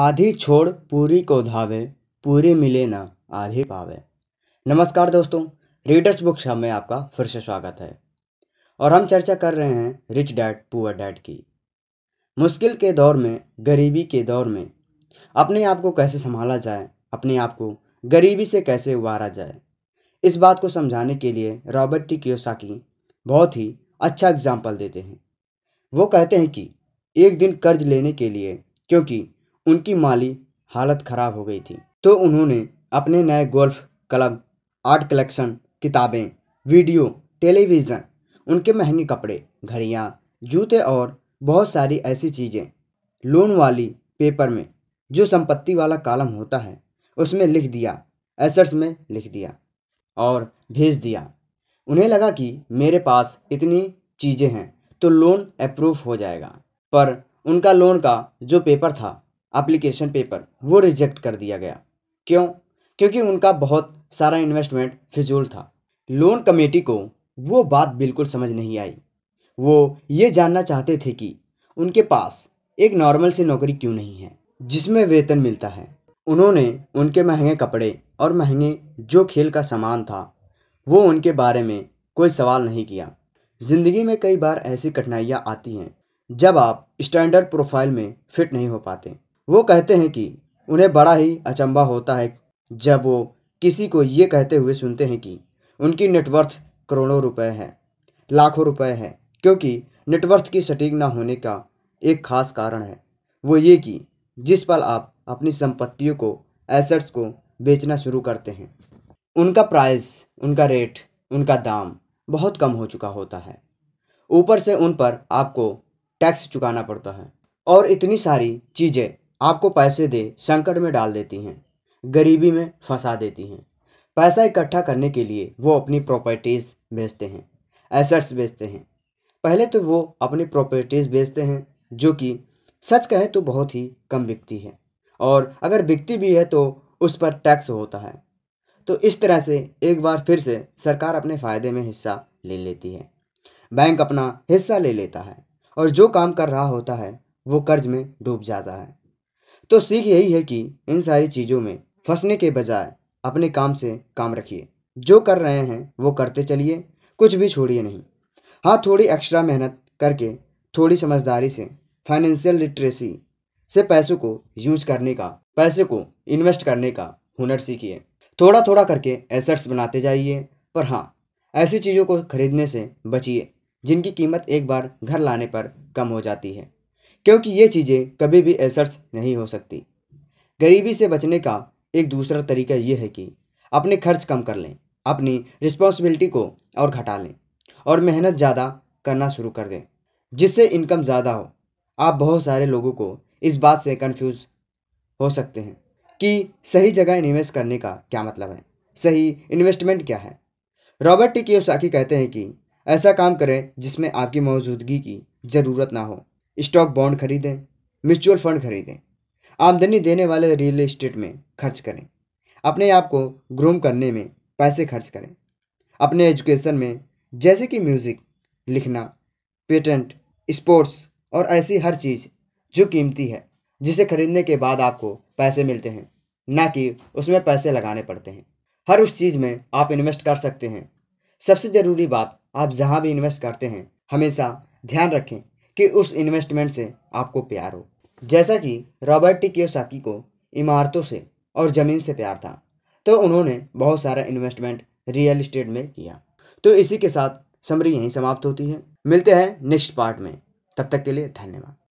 आधी छोड़ पूरी को धावे पूरी मिले ना आधी पावे नमस्कार दोस्तों रीडर्स बुक शॉप में आपका फिर से स्वागत है और हम चर्चा कर रहे हैं रिच डैड पुअर डैड की मुश्किल के दौर में गरीबी के दौर में अपने आप को कैसे संभाला जाए अपने आप को गरीबी से कैसे उबारा जाए इस बात को समझाने के लिए रॉबर्ट टी कियोसाकी बहुत ही अच्छा एग्जाम्पल देते हैं वो कहते हैं कि एक दिन कर्ज लेने के लिए क्योंकि उनकी माली हालत ख़राब हो गई थी तो उन्होंने अपने नए गोल्फ क्लब आर्ट कलेक्शन किताबें वीडियो टेलीविज़न उनके महंगे कपड़े घड़ियाँ जूते और बहुत सारी ऐसी चीज़ें लोन वाली पेपर में जो संपत्ति वाला कालम होता है उसमें लिख दिया एसेट्स में लिख दिया और भेज दिया उन्हें लगा कि मेरे पास इतनी चीज़ें हैं तो लोन अप्रूव हो जाएगा पर उनका लोन का जो पेपर था एप्लीकेशन पेपर वो रिजेक्ट कर दिया गया क्यों क्योंकि उनका बहुत सारा इन्वेस्टमेंट फिजूल था लोन कमेटी को वो बात बिल्कुल समझ नहीं आई वो ये जानना चाहते थे कि उनके पास एक नॉर्मल सी नौकरी क्यों नहीं है जिसमें वेतन मिलता है उन्होंने उनके महंगे कपड़े और महंगे जो खेल का सामान था वो उनके बारे में कोई सवाल नहीं किया ज़िंदगी में कई बार ऐसी कठिनाइयाँ आती हैं जब आप स्टैंडर्ड प्रोफाइल में फिट नहीं हो पाते वो कहते हैं कि उन्हें बड़ा ही अचंबा होता है जब वो किसी को ये कहते हुए सुनते हैं कि उनकी नेटवर्थ करोड़ों रुपए है लाखों रुपए है क्योंकि नेटवर्थ की सटीक ना होने का एक खास कारण है वो ये कि जिस पल आप अपनी संपत्तियों को एसेट्स को बेचना शुरू करते हैं उनका प्राइस उनका रेट उनका दाम बहुत कम हो चुका होता है ऊपर से उन पर आपको टैक्स चुकाना पड़ता है और इतनी सारी चीज़ें आपको पैसे दे संकट में डाल देती हैं गरीबी में फंसा देती हैं पैसा इकट्ठा करने के लिए वो अपनी प्रॉपर्टीज़ बेचते हैं एसेट्स बेचते हैं पहले तो वो अपनी प्रॉपर्टीज़ बेचते हैं जो कि सच कहें तो बहुत ही कम बिकती है और अगर बिकती भी है तो उस पर टैक्स होता है तो इस तरह से एक बार फिर से सरकार अपने फ़ायदे में हिस्सा ले लेती है बैंक अपना हिस्सा ले लेता है और जो काम कर रहा होता है वो कर्ज में डूब जाता है तो सीख यही है कि इन सारी चीज़ों में फंसने के बजाय अपने काम से काम रखिए जो कर रहे हैं वो करते चलिए कुछ भी छोड़िए नहीं हाँ थोड़ी एक्स्ट्रा मेहनत करके थोड़ी समझदारी से फाइनेंशियल लिटरेसी से पैसों को यूज करने का पैसे को इन्वेस्ट करने का हुनर सीखिए थोड़ा थोड़ा करके एसेट्स बनाते जाइए पर हाँ ऐसी चीज़ों को खरीदने से बचिए जिनकी कीमत एक बार घर लाने पर कम हो जाती है क्योंकि ये चीज़ें कभी भी एसर्स नहीं हो सकती गरीबी से बचने का एक दूसरा तरीका ये है कि अपने खर्च कम कर लें अपनी रिस्पॉन्सिबिलिटी को और घटा लें और मेहनत ज़्यादा करना शुरू कर दें जिससे इनकम ज़्यादा हो आप बहुत सारे लोगों को इस बात से कंफ्यूज हो सकते हैं कि सही जगह इन्वेस्ट करने का क्या मतलब है सही इन्वेस्टमेंट क्या है रॉबर्ट टिकियोसाकी कहते हैं कि ऐसा काम करें जिसमें आपकी मौजूदगी की ज़रूरत ना हो स्टॉक बॉन्ड खरीदें म्यूचुअल फंड खरीदें आमदनी देने वाले रियल इस्टेट में खर्च करें अपने आप को ग्रूम करने में पैसे खर्च करें अपने एजुकेशन में जैसे कि म्यूज़िक लिखना पेटेंट स्पोर्ट्स और ऐसी हर चीज़ जो कीमती है जिसे खरीदने के बाद आपको पैसे मिलते हैं ना कि उसमें पैसे लगाने पड़ते हैं हर उस चीज़ में आप इन्वेस्ट कर सकते हैं सबसे ज़रूरी बात आप जहाँ भी इन्वेस्ट करते हैं हमेशा ध्यान रखें कि उस इन्वेस्टमेंट से आपको प्यार हो जैसा कि रॉबर्ट टी कियोसाकी को इमारतों से और ज़मीन से प्यार था तो उन्होंने बहुत सारा इन्वेस्टमेंट रियल इस्टेट में किया तो इसी के साथ समरी यहीं समाप्त होती है मिलते हैं नेक्स्ट पार्ट में तब तक के लिए धन्यवाद